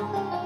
Thank you.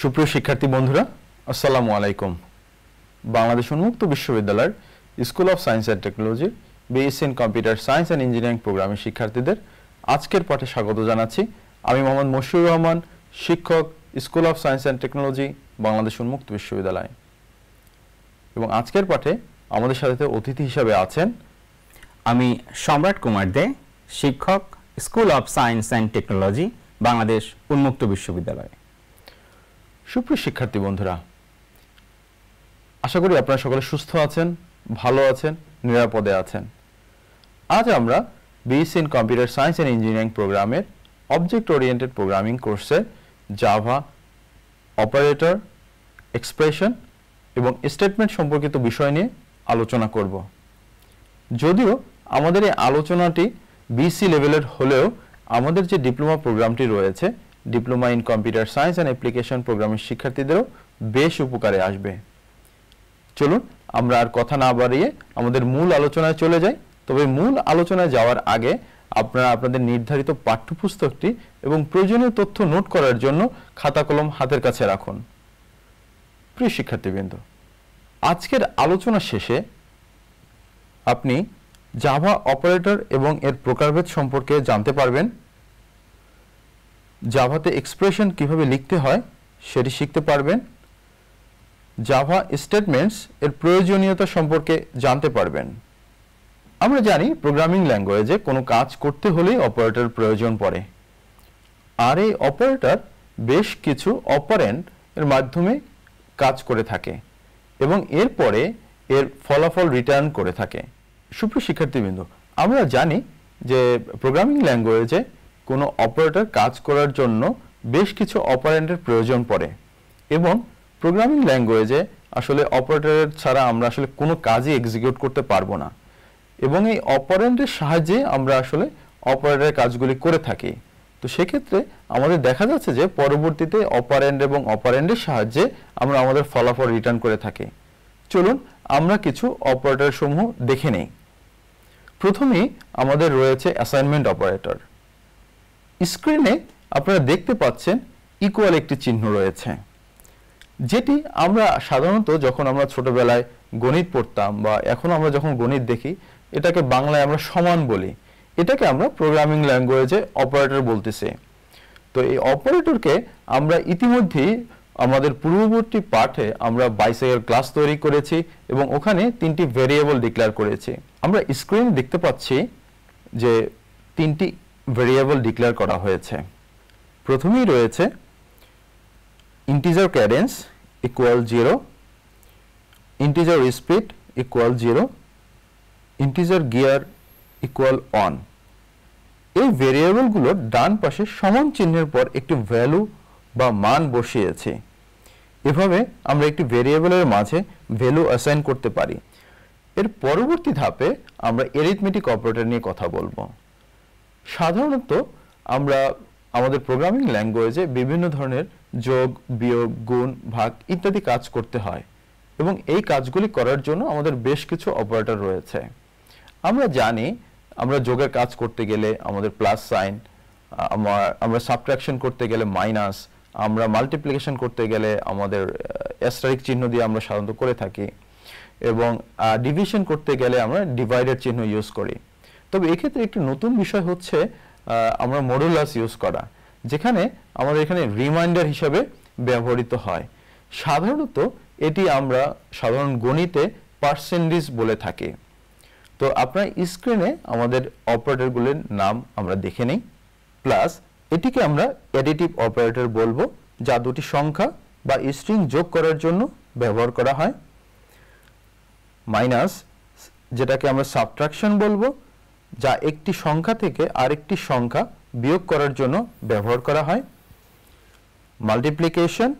সুপ্রিয় শিক্ষার্থী বন্ধুরা আসসালামু আলাইকুম বাংলাদেশ উন্মুক্ত বিশ্ববিদ্যালয়ের স্কুল অফ সায়েন্স অ্যান্ড টেকনোলজির BSc in computer science and engineering প্রোগ্রামের শিক্ষার্থীদের আজকের পাঠে স্বাগত জানাচ্ছি আমি মোহাম্মদ মশিউর রহমান শিক্ষক school of science and technology Bangladesh উন্মুক্ত বিশ্ববিদ্যালয় এবং আজকের পাঠে আমাদের সাথে অতিথি হিসাবে আছেন আমি সম্রাট কুমার দে শিক্ষক school of science and technology Bangladesh উন্মুক্ত বিশ্ববিদ্যালয় সুপ্রিয় শিক্ষার্থী বন্ধুরা আশা করি আপনারা সকলে সুস্থ আছেন ভালো আছেন নিরাপদে আছেন আজ আমরা BSc in computer science and engineering প্রোগ্রামের অবজেক্ট ওরিয়েন্টেড প্রোগ্রামিং কোর্সে জাভা অপারেটর এক্সপ্রেশন এবং স্টেটমেন্ট সম্পর্কিত বিষয় নিয়ে আলোচনা করব যদিও আমাদের এই আলোচনাটি বিসি লেভেলের হলেও আমাদের যে ডিপ্লোমা প্রোগ্রামটি রয়েছে diploma in computer science and application প্রোগ্রামের শিক্ষার্থীদেরও বেশ উপকারে আসবে চলুন আমরা আর কথা না বাড়িয়ে আমাদের মূল আলোচনায় চলে যাই তবে মূল আলোচনায় যাওয়ার আগে আপনারা আপনাদের নির্ধারিত পাঠ্যপুস্তকটি এবং প্রয়োজনীয় তথ্য নোট করার জন্য খাতা কলম হাতের কাছে রাখুন প্রিয় শিক্ষার্থীবৃন্দ আজকের আলোচনা শেষে আপনি জাভা অপারেটর এবং এর প্রকারভেদ সম্পর্কে জানতে পারবেন জাভাতে এক্সপ্রেশন কিভাবে লিখতে হয় সেটি শিখতে পারবেন জাভা স্টেটমেন্টস এর প্রয়োজনীয়তা সম্পর্কে জানতে পারবেন আমরা জানি প্রোগ্রামিং ল্যাঙ্গুয়েজে কোনো কাজ করতে হলে অপারেটর প্রয়োজন পড়ে আর এই অপারেটর বেশ কিছু অপারেন্ট এর মাধ্যমে কাজ করে থাকে এবং এরপরে এর ফলাফল রিটার্ন করে থাকে সুপ্রিয় শিক্ষার্থীবৃন্দ আমরা জানি যে প্রোগ্রামিং ল্যাঙ্গুয়েজে কোনো অপারেটর কাজ করার জন্য বেশ কিছু অপারেন্টের প্রয়োজন পড়ে এবং প্রোগ্রামিং ল্যাঙ্গুয়েজে আসলে অপারেটরের ছাড়া আমরা আসলে কোনো কাজই এক্সিকিউট করতে পারবো না এবং এই অপারেন্টের সাহায্যে আমরা আসলে অপারেটরের কাজগুলি করে থাকি তো সেক্ষেত্রে আমাদের দেখা যাচ্ছে যে পরবর্তীতে অপারেন্ড এবং অপারেন্ডের সাহায্যে আমরা আমাদের ফলাফল রিটার্ন করে থাকি চলুন আমরা কিছু অপারেটর সমূহ দেখে নেই প্রথমেই আমাদের রয়েছে অ্যাসাইনমেন্ট অপারেটর স্ক্রিনে আপনারা দেখতে পাচ্ছেন ইকুয়াল একটি চিহ্ন রয়েছে যেটি আমরা সাধারণত যখন আমরা ছোটবেলায় গণিত পড়তাম বা এখন আমরা যখন গণিত দেখি এটাকে বাংলায় আমরা সমান বলি এটাকে আমরা প্রোগ্রামিং ল্যাঙ্গুয়েজে অপারেটর বলতেছি তো এই অপারেটরকে আমরা ইতিমধ্যেই আমাদের পূর্ববর্তী পাঠে আমরা বাইসাইকেল ক্লাস তৈরি করেছি এবং ওখানে তিনটি ভেরিয়েবল ডিক্লেয়ার করেছি আমরা স্ক্রিনে দেখতে পাচ্ছি যে তিনটি ভেরিয়েবল ডিক্লেয়ার করা হয়েছে প্রথমেই রয়েছে integer cadence equal zero integer speed equal zero integer gear equal one এই ভেরিয়েবলগুলোর ডান পাশে সমান চিহ্নের পর একটি ভ্যালু বা মান বসিয়েছে এভাবে আমরা একটি ভেরিয়েবলের মাঝে ভ্যালু অ্যাসাইন করতে পারি এর পরবর্তী ধাপে আমরা এরিথমেটিক অপারেটর নিয়ে কথা বলবো সাধারণত আমরা আমাদের প্রোগ্রামিং ল্যাঙ্গুয়েজে বিভিন্ন ধরনের যোগ বিয়োগ গুণ ভাগ ইত্যাদি কাজ করতে হয় এবং এই কাজগুলি করার জন্য আমাদের বেশ কিছু অপারেটর রয়েছে আমরা জানি আমরা যোগের কাজ করতে গেলে আমাদের প্লাস সাইন আমার আমরা সাবট্রাকশন করতে গেলে মাইনাস আমরা মাল্টিপ্লিকেশন করতে গেলে আমাদের অ্যাস্টারিক চিহ্ন দিয়ে আমরা সাধারণত করে থাকি এবং ডিভিশন করতে গেলে আমরা ডিভাইডের চিহ্ন ইউজ করি তবে এক্ষেত্রে একটি নতুন বিষয় হচ্ছে আমরা মডুলাস ইউজ করা যেখানে আমাদের এখানে রিমাইন্ডার হিসাবে ব্যবহৃত হয় সাধারণত এটি আমরা সাধারণ গণিতে পার্সেন্টেজ বলে থাকি তো আপনার স্ক্রিনে আমাদের অপারেটরগুলির নাম আমরা দেখে নিই প্লাস এটিকে আমরা অ্যাডিটিভ অপারেটর বলবো যা দুটি সংখ্যা বা স্ট্রিং যোগ করার জন্য ব্যবহার করা হয় মাইনাস যেটাকে আমরা সাবট্রাকশন বলবো যা একটি সংখ্যা থেকে আরেকটি সংখ্যা বিয়োগ করার জন্য ব্যবহার করা হয় মাল্টিপ্লিকেশন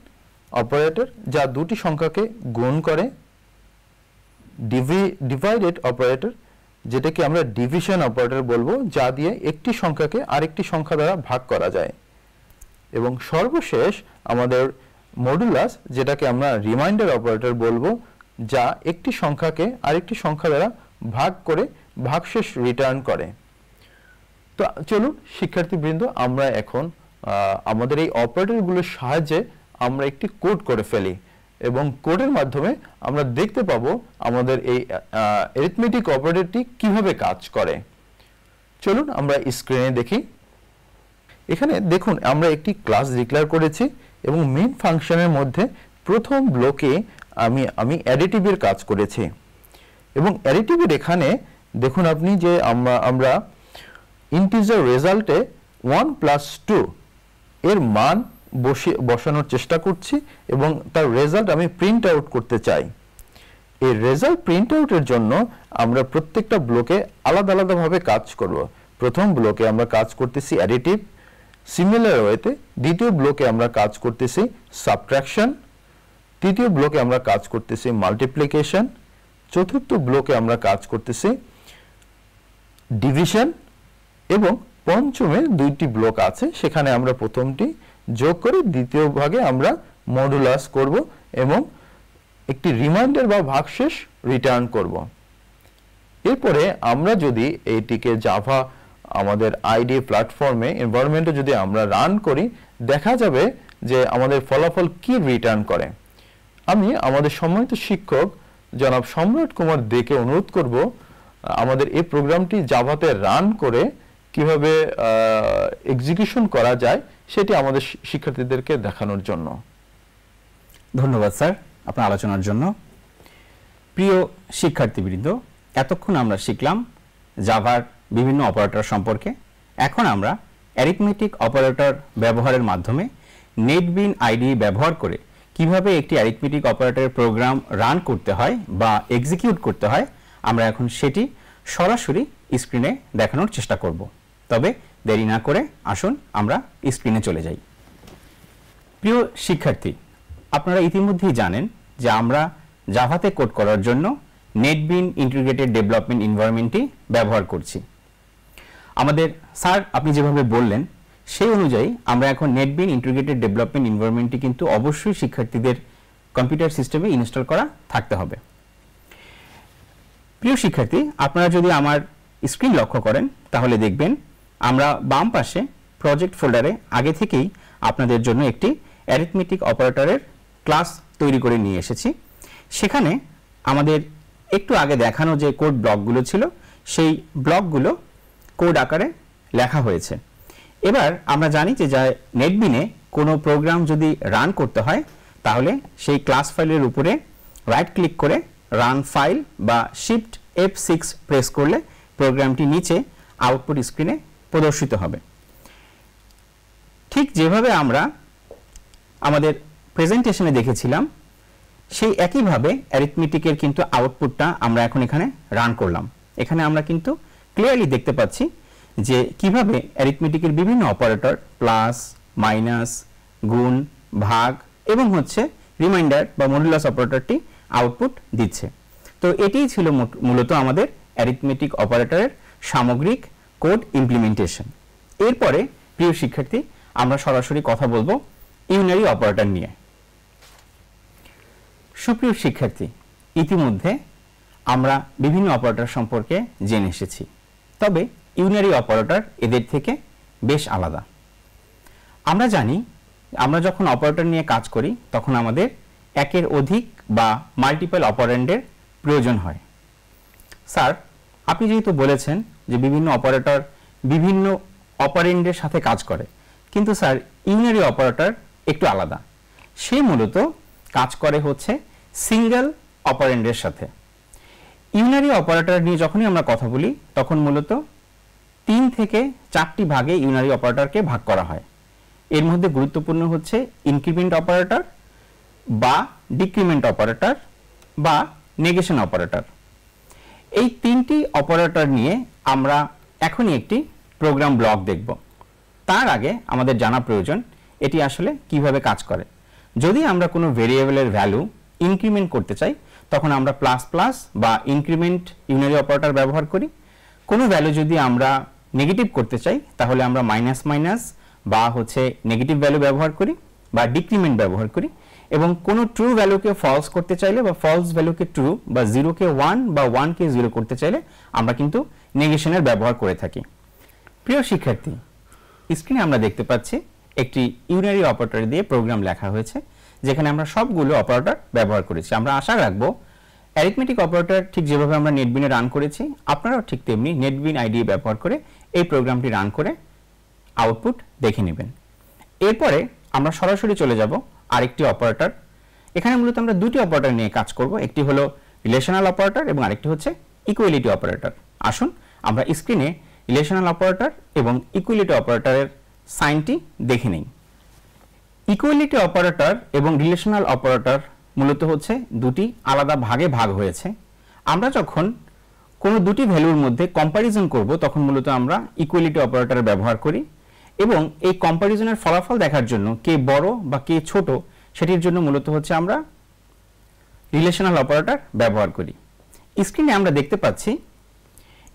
অপারেটর যা দুটি সংখ্যাকে গুণ করে ডিভাইডেড অপারেটর যেটাকে আমরা ডিভিশন অপারেটর বলবো যা দিয়ে একটি সংখ্যাকে আরেকটি সংখ্যা দ্বারা ভাগ করা যায় এবং সর্বশেষ আমাদের মডুলাস যেটাকে আমরা রিমাইন্ডার অপারেটর বলবো যা একটি সংখ্যাকে আরেকটি সংখ্যা দ্বারা ভাগ করে ভাগশেষ রিটার্ন করে তো চলুন শিক্ষার্থীবৃন্দ আমরা এখন আমাদের এই অপারেটরগুলোর সাহায্যে আমরা একটি কোড করে ফেলি এবং কোডের মাধ্যমে আমরা দেখতে পাবো আমাদের এই এরিথমেটিক অপারেটরটি কিভাবে কাজ করে চলুন আমরা স্ক্রিনে দেখি এখানে দেখুন আমরা একটি ক্লাস ডিক্লেয়ার করেছি এবং মেন ফাংশনের মধ্যে প্রথম ব্লকে আমি আমি অ্যাডিটিভের কাজ করেছি এবং অ্যাডিটিভের এখানে দেখুন আপনি যে আমরা আমরা ইন্টিজার রেজাল্টে ওয়ান প্লাস টু এর মান বসে বসানোর চেষ্টা করছি এবং তার রেজাল্ট আমি প্রিন্ট আউট করতে চাই এই রেজাল্ট প্রিন্ট আউটের জন্য আমরা প্রত্যেকটা ব্লকে আলাদা আলাদাভাবে কাজ করব প্রথম ব্লকে আমরা কাজ করতেছি অ্যাডিটিভ সিমিলার ওয়েতে দ্বিতীয় ব্লকে আমরা কাজ করতেছি সাবট্রাকশন তৃতীয় ব্লকে আমরা কাজ করতেছি মাল্টিপ্লিকেশন চতুর্থ ব্লকে আমরা কাজ করতেছি ডিভিশন এবং পঞ্চমে দুইটি ব্লক আছে সেখানে আমরা প্রথমটি যোগ করে দ্বিতীয় ভাগে আমরা মডুলাস করব এবং একটি রিমাইন্ডার বা ভাগশেষ রিটার্ন করব এরপরে আমরা যদি এইটিকে জাভা আমাদের আইডি প্ল্যাটফর্মে এনভায়রনমেন্টে যদি আমরা রান করি দেখা যাবে যে আমাদের ফলাফল কি রিটার্ন করে আমি আমাদের সম্মানিত শিক্ষক জনাব সম্রাট কুমার দেকে অনুরোধ করব আমাদের এই প্রোগ্রামটি জাভাতে রান করে কিভাবে এক্সিকিউশন করা যায় সেটি আমাদের শিক্ষার্থীদেরকে দেখানোর জন্য ধন্যবাদ স্যার আপনার আলোচনার জন্য প্রিয় শিক্ষার্থীবৃন্দ এতক্ষণ আমরা শিখলাম জাভার বিভিন্ন অপারেটর সম্পর্কে এখন আমরা অ্যারিথমেটিক অপারেটর ব্যবহারের মাধ্যমে নেটবিন আইডি ব্যবহার করে কিভাবে একটি অ্যারিথমেটিক অপারেটরের প্রোগ্রাম রান করতে হয় বা এক্সিকিউট করতে হয় আমরা এখন সেটি সরাসরি স্ক্রিনে দেখানোর চেষ্টা করব তবে দেরি না করে আসুন আমরা স্ক্রিনে চলে যাই প্রিয় শিক্ষার্থী আপনারা ইতিমধ্যেই জানেন যে আমরা জাভাতে কোড করার জন্য নেটবিন ইন্টিগ্রেটেড ডেভেলপমেন্ট এনভায়রনমেন্টটি ব্যবহার করছি আমাদের স্যার আপনি যেভাবে বললেন সেই অনুযায়ী আমরা এখন নেটবিন ইন্টিগ্রেটেড ডেভেলপমেন্ট এনভায়রনমেন্টটি কিন্তু অবশ্যই শিক্ষার্থীদের কম্পিউটার সিস্টেমে ইনস্টল করা থাকতে হবে প্রিয় শিক্ষার্থী আপনারা যদি আমার স্ক্রিন লক্ষ্য করেন তাহলে দেখবেন আমরা বাম পাশে প্রজেক্ট ফোল্ডারে আগে থেকেই আপনাদের জন্য একটি অ্যারিথমেটিক অপারেটরের ক্লাস তৈরি করে নিয়ে এসেছি সেখানে আমাদের একটু আগে দেখানো যে কোড ব্লকগুলো ছিল সেই ব্লকগুলো কোড আকারে লেখা হয়েছে এবার আমরা জানি যে যা নেটবিনে কোনো প্রোগ্রাম যদি রান করতে হয় তাহলে সেই ক্লাস ফাইলের উপরে রাইট ক্লিক করে রান ফাইল বা শিফট এফ সিক্স প্রেস করলে প্রোগ্রামটি নিচে আউটপুট স্ক্রিনে প্রদর্শিত হবে ঠিক যেভাবে আমরা আমাদের প্রেজেন্টেশনে দেখেছিলাম সেই একইভাবে অ্যারিথমেটিকের কিন্তু আউটপুটটা আমরা এখন এখানে রান করলাম এখানে আমরা কিন্তু ক্লিয়ারলি দেখতে পাচ্ছি যে কিভাবে অ্যারিথমেটিকের বিভিন্ন অপারেটর প্লাস মাইনাস গুণ ভাগ এবং হচ্ছে রিমাইন্ডার বা মডুলাস অপারেটরটি আউটপুট দিচ্ছে তো এটিই ছিল মূলত আমাদের অ্যারিথমেটিক অপারেটরের সামগ্রিক কোড ইমপ্লিমেন্টেশন এরপরে প্রিয় শিক্ষার্থী আমরা সরাসরি কথা বলবো ইউনারি অপারেটর নিয়ে সুপ্রিয় শিক্ষার্থী ইতিমধ্যে আমরা বিভিন্ন অপারেটর সম্পর্কে জেনে এসেছি তবে ইউনারি অপারেটর এদের থেকে বেশ আলাদা আমরা জানি আমরা যখন অপারেটর নিয়ে কাজ করি তখন আমাদের একের অধিক বা মাল্টিপল অপারেন্ডের প্রয়োজন হয় স্যার আপনি যেহেতু বলেছেন যে বিভিন্ন অপারেটর বিভিন্ন অপারেন্ডের সাথে কাজ করে কিন্তু স্যার ইউনারি অপারেটর একটু আলাদা সে মূলত কাজ করে হচ্ছে সিঙ্গেল অপারেন্ডের সাথে ইউনারি অপারেটর নিয়ে যখনই আমরা কথা বলি তখন মূলত তিন থেকে চারটি ভাগে ইউনারি অপারেটরকে ভাগ করা হয় এর মধ্যে গুরুত্বপূর্ণ হচ্ছে ইনক্রিমেন্ট অপারেটর বা ডিক্রিমেন্ট অপারেটর বা নেগেশন অপারেটর এই তিনটি অপারেটর নিয়ে আমরা এখনই একটি প্রোগ্রাম ব্লক দেখব তার আগে আমাদের জানা প্রয়োজন এটি আসলে কিভাবে কাজ করে যদি আমরা কোনো ভেরিয়েবলের ভ্যালু ইনক্রিমেন্ট করতে চাই তখন আমরা প্লাস প্লাস বা ইনক্রিমেন্ট ইউনারি অপারেটর ব্যবহার করি কোনো ভ্যালু যদি আমরা নেগেটিভ করতে চাই তাহলে আমরা মাইনাস মাইনাস বা হচ্ছে নেগেটিভ ভ্যালু ব্যবহার করি বা ডিক্রিমেন্ট ব্যবহার করি এবং কোনো ট্রু ভ্যালুকে ফলস করতে চাইলে বা ফলস ভ্যালুকে ট্রু বা জিরোকে ওয়ান বা ওয়ানকে জিরো করতে চাইলে আমরা কিন্তু নেগেশনের ব্যবহার করে থাকি প্রিয় শিক্ষার্থী স্ক্রিনে আমরা দেখতে পাচ্ছি একটি ইউনারি অপারেটর দিয়ে প্রোগ্রাম লেখা হয়েছে যেখানে আমরা সবগুলো অপারেটর ব্যবহার করেছি আমরা আশা রাখবো অ্যারিথমেটিক অপারেটর ঠিক যেভাবে আমরা নেটবিনে রান করেছি আপনারাও ঠিক তেমনি নেটবিন আইডি ব্যবহার করে এই প্রোগ্রামটি রান করে আউটপুট দেখে নেবেন এরপরে আমরা সরাসরি চলে যাব আরেকটি অপারেটর এখানে মূলত আমরা দুটি অপারেটর নিয়ে কাজ করব একটি হলো রিলেশনাল অপারেটর এবং আরেকটি হচ্ছে ইকুয়ালিটি অপারেটর আসুন আমরা স্ক্রিনে রিলেশনাল অপারেটর এবং ইকুয়ালিটি অপারেটরের সাইনটি দেখে নিই ইকুয়ালিটি অপারেটর এবং রিলেশনাল অপারেটর মূলত হচ্ছে দুটি আলাদা ভাগে ভাগ হয়েছে আমরা যখন কোনো দুটি ভ্যালুর মধ্যে কম্প্যারিজন করব তখন মূলত আমরা ইকুয়ালিটি অপারেটর ব্যবহার করি এবং এই কম্পারিজনের ফলাফল দেখার জন্য কে বড় বা কে ছোট সেটির জন্য মূলত হচ্ছে আমরা রিলেশনাল অপারেটর ব্যবহার করি স্ক্রিনে আমরা দেখতে পাচ্ছি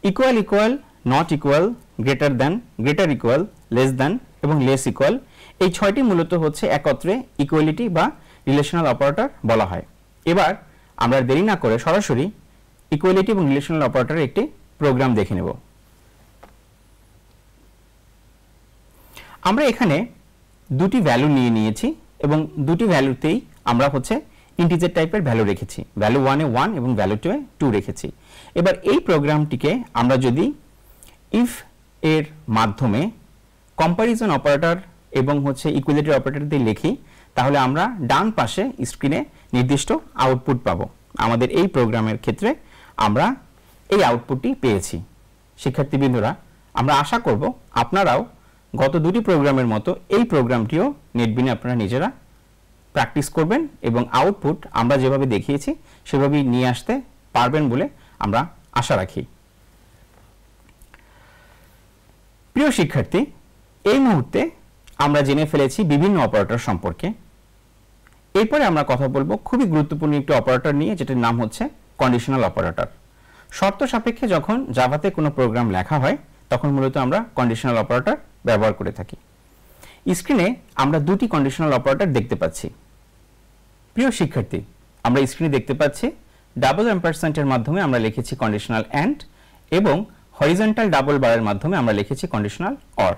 equal equal not equal greater than greater equal less than এবং লেস ইকুয়াল এই ছয়টি মূলত হচ্ছে একত্রে ইকুয়ালিটি বা রিলেশনাল অপারেটর বলা হয় এবার আমরা দেরি না করে সরাসরি ইকুয়ালিটি এবং রিলেশনাল অপারেটরের একটি প্রোগ্রাম দেখে নেব আমরা এখানে দুটি ভ্যালু নিয়ে নিয়েছি এবং দুটি ভ্যালুতেই আমরা হচ্ছে ইন্টিজার টাইপের ভ্যালু রেখেছি ভ্যালু ওয়ানে ওয়ান এবং ভ্যালু টু এ টু রেখেছি এবার এই প্রোগ্রামটিকে আমরা যদি ইফ এর মাধ্যমে কম্পারিজন অপারেটর এবং হচ্ছে ইকুইলিটি অপারেটর দিয়ে লিখি তাহলে আমরা ডান পাশে স্ক্রিনে নির্দিষ্ট আউটপুট পাব আমাদের এই প্রোগ্রামের ক্ষেত্রে আমরা এই আউটপুটটি পেয়েছি শিক্ষার্থীবৃন্দরা আমরা আশা করব আপনারাও গত দুটি প্রোগ্রামের মতো এই প্রোগ্রামটিও নেটবিনে আপনারা নিজেরা প্র্যাকটিস করবেন এবং আউটপুট আমরা যেভাবে দেখিয়েছি সেভাবেই নিয়ে আসতে পারবেন বলে আমরা আশা রাখি প্রিয় শিক্ষার্থী এই মুহূর্তে আমরা জেনে ফেলেছি বিভিন্ন অপারেটর সম্পর্কে এরপরে আমরা কথা বলবো খুবই গুরুত্বপূর্ণ একটি অপারেটর নিয়ে যেটির নাম হচ্ছে কন্ডিশনাল অপারেটর শর্ত সাপেক্ষে যখন জাভাতে কোনো প্রোগ্রাম লেখা হয় তখন মূলত আমরা কন্ডিশনাল অপারেটর ব্যবহার করে থাকি স্ক্রিনে আমরা দুটি কন্ডিশনাল অপারেটর দেখতে পাচ্ছি প্রিয় শিক্ষার্থী আমরা স্ক্রিনে দেখতে পাচ্ছি ডাবল এম্পারসেন্টের মাধ্যমে আমরা লিখেছি কন্ডিশনাল অ্যান্ড এবং হরিজেন্টাল ডাবল বারের মাধ্যমে আমরা লিখেছি কন্ডিশনাল অর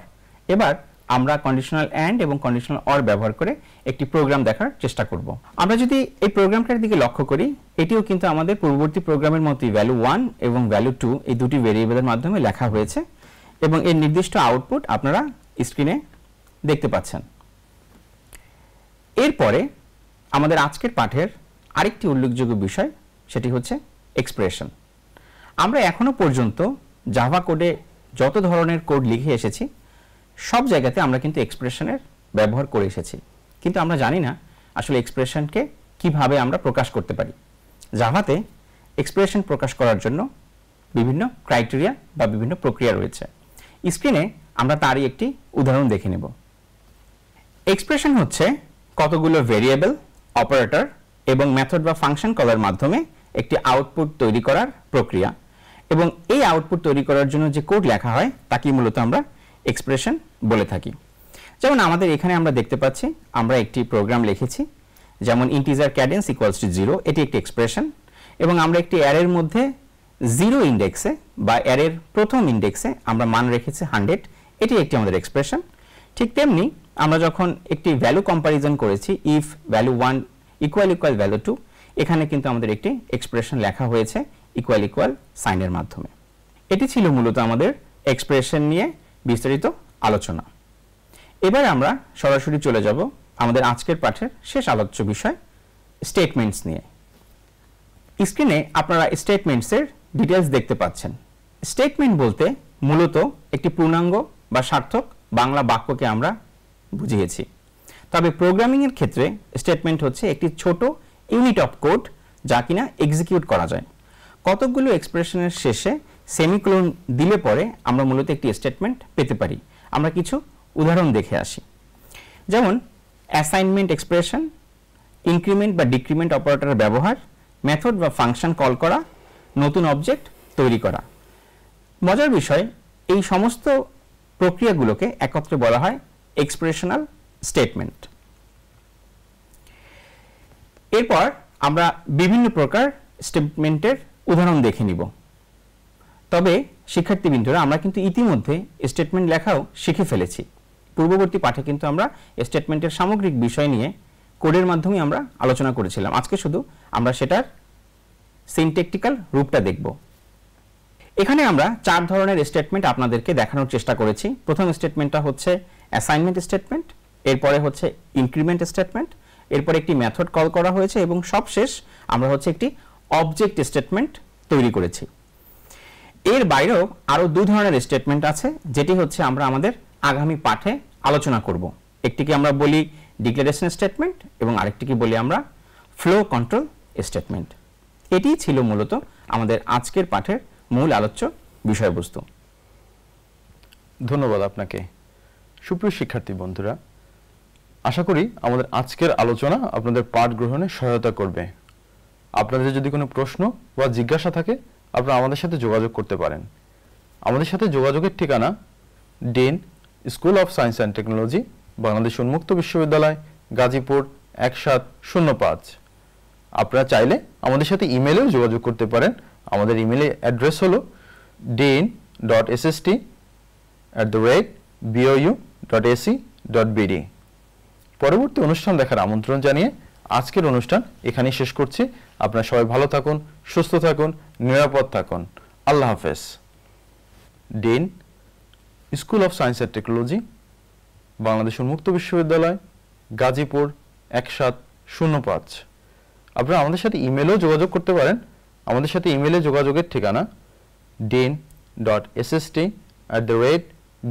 এবার আমরা কন্ডিশনাল অ্যান্ড এবং কন্ডিশনাল অর ব্যবহার করে একটি প্রোগ্রাম দেখার চেষ্টা করব আমরা যদি এই প্রোগ্রামটার দিকে লক্ষ্য করি এটিও কিন্তু আমাদের পূর্ববর্তী প্রোগ্রামের মতোই ভ্যালু ওয়ান এবং ভ্যালু টু এই দুটি ভেরিয়েবলের মাধ্যমে লেখা হয়েছে এবং এর নির্দিষ্ট আউটপুট আপনারা স্ক্রিনে দেখতে পাচ্ছেন এরপরে আমাদের আজকের পাঠের আরেকটি উল্লেখযোগ্য বিষয় সেটি হচ্ছে এক্সপ্রেশন আমরা এখনও পর্যন্ত জাভা কোডে যত ধরনের কোড লিখে এসেছি সব জায়গাতে আমরা কিন্তু এক্সপ্রেশনের ব্যবহার করে এসেছি কিন্তু আমরা জানি না আসলে এক্সপ্রেশনকে কিভাবে আমরা প্রকাশ করতে পারি জাভাতে এক্সপ্রেশন প্রকাশ করার জন্য বিভিন্ন ক্রাইটেরিয়া বা বিভিন্ন প্রক্রিয়া রয়েছে স্ক্রিনে আমরা তারই একটি উদাহরণ দেখে নেব এক্সপ্রেশন হচ্ছে কতগুলো ভেরিয়েবল অপারেটর এবং মেথড বা ফাংশন কলের মাধ্যমে একটি আউটপুট তৈরি করার প্রক্রিয়া এবং এই আউটপুট তৈরি করার জন্য যে কোড লেখা হয় তাকে মূলত আমরা এক্সপ্রেশন বলে থাকি যেমন আমাদের এখানে আমরা দেখতে পাচ্ছি আমরা একটি প্রোগ্রাম লিখেছি যেমন integer cadence equals to zero এটি একটি এক্সপ্রেশন এবং আমরা একটি অ্যারের মধ্যে জিরো ইন্ডেক্সে বা অ্যারের প্রথম ইন্ডেক্সে আমরা মান রেখেছি হান্ড্রেড এটি একটি আমাদের এক্সপ্রেশন ঠিক তেমনি আমরা যখন একটি ভ্যালু কম্পারিজন করেছি if value one equal equal value two এখানে কিন্তু আমাদের একটি এক্সপ্রেশন লেখা হয়েছে ইকুয়াল ইকুয়াল সাইনের মাধ্যমে এটি ছিল মূলত আমাদের এক্সপ্রেশন নিয়ে বিস্তারিত আলোচনা এবার আমরা সরাসরি চলে যাব আমাদের আজকের পাঠের শেষ আলোচ্য বিষয় স্টেটমেন্টস নিয়ে স্ক্রিনে আপনারা স্টেটমেন্টসের ডিটেলস দেখতে পাচ্ছেন স্টেটমেন্ট বলতে মূলত একটি পূর্ণাঙ্গ বা সার্থক বাংলা বাক্যকে আমরা বুঝিয়েছি তবে প্রোগ্রামিংয়ের ক্ষেত্রে স্টেটমেন্ট হচ্ছে একটি ছোট ইউনিট অফ কোড যা কিনা এক্সিকিউট করা যায় কতকগুলো এক্সপ্রেশনের শেষে সেমিক্লোন দিলে পরে আমরা মূলত একটি স্টেটমেন্ট পেতে পারি আমরা কিছু উদাহরণ দেখে আসি যেমন অ্যাসাইনমেন্ট এক্সপ্রেশন ইনক্রিমেন্ট বা ডিক্রিমেন্ট অপারেটরের ব্যবহার মেথড বা ফাংশন কল করা নতুন অবজেক্ট তৈরি করা মজার বিষয় এই সমস্ত প্রক্রিয়াগুলোকে একত্রে বলা হয় এক্সপ্রেশনাল স্টেটমেন্ট এরপর আমরা বিভিন্ন প্রকার স্টেটমেন্টের উদাহরণ দেখে নিব তবে শিক্ষার্থীবৃন্দরা আমরা কিন্তু ইতিমধ্যে স্টেটমেন্ট লেখাও শিখে ফেলেছি পূর্ববর্তী পাঠে কিন্তু আমরা স্টেটমেন্টের সামগ্রিক বিষয় নিয়ে কোডের মাধ্যমে আমরা আলোচনা করেছিলাম আজকে শুধু আমরা সেটার সিনটেকটিক্যাল রূপটা দেখব এখানে আমরা চার ধরনের স্টেটমেন্ট আপনাদেরকে দেখানোর চেষ্টা করেছি প্রথম স্টেটমেন্টটা হচ্ছে অ্যাসাইনমেন্ট স্টেটমেন্ট এরপরে হচ্ছে ইনক্রিমেন্ট স্টেটমেন্ট এরপরে একটি মেথড কল করা হয়েছে এবং সবশেষ আমরা হচ্ছে একটি অবজেক্ট স্টেটমেন্ট তৈরি করেছি এর বাইরেও আরও দু ধরনের স্টেটমেন্ট আছে যেটি হচ্ছে আমরা আমাদের আগামী পাঠে আলোচনা করব একটিকে আমরা বলি ডিক্লারেশন স্টেটমেন্ট এবং আরেকটিকে বলি আমরা ফ্লো কন্ট্রোল স্টেটমেন্ট এটিই ছিল মূলত আমাদের আজকের পাঠের মূল আলোচ্য বিষয়বস্তু ধন্যবাদ আপনাকে সুপ্রিয় শিক্ষার্থী বন্ধুরা আশা করি আমাদের আজকের আলোচনা আপনাদের পাঠ গ্রহণে সহায়তা করবে আপনাদের যদি কোনো প্রশ্ন বা জিজ্ঞাসা থাকে আপনারা আমাদের সাথে যোগাযোগ করতে পারেন আমাদের সাথে যোগাযোগের ঠিকানা dean school of science and technology Bangladesh উন্মুক্ত বিশ্ববিদ্যালয় গাজীপুর এক সাত শূন্য পাঁচ আপনারা চাইলে আমাদের সাথে ইমেলেও যোগাযোগ করতে পারেন আমাদের ইমেলের অ্যাড্রেস হলো dean dot T at the rate BOU dot AC dot BD পরবর্তী অনুষ্ঠান দেখার আমন্ত্রণ জানিয়ে আজকের অনুষ্ঠান এখানেই শেষ করছি আপনারা সবাই ভালো থাকুন সুস্থ থাকুন নিরাপদ থাকুন আল্লাহ হাফেজ dean school of science and technology Bangladesh উন্মুক্ত বিশ্ববিদ্যালয় গাজীপুর এক সাত শূন্য পাঁচ আপনারা আমাদের সাথে ইমেলেও যোগাযোগ করতে পারেন আমাদের সাথে ইমেলে যোগাযোগের ঠিকানা dean dot S S T at the rate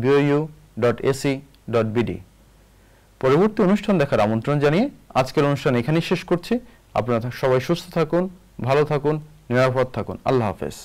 BOU dot AC dot BD পরবর্তী অনুষ্ঠান দেখার আমন্ত্রণ জানিয়ে আজকের অনুষ্ঠান এখানেই শেষ করছি আপনারা সবাই সুস্থ থাকুন ভালো থাকুন নিরাপদ থাকুন আল্লাহ হাফেজ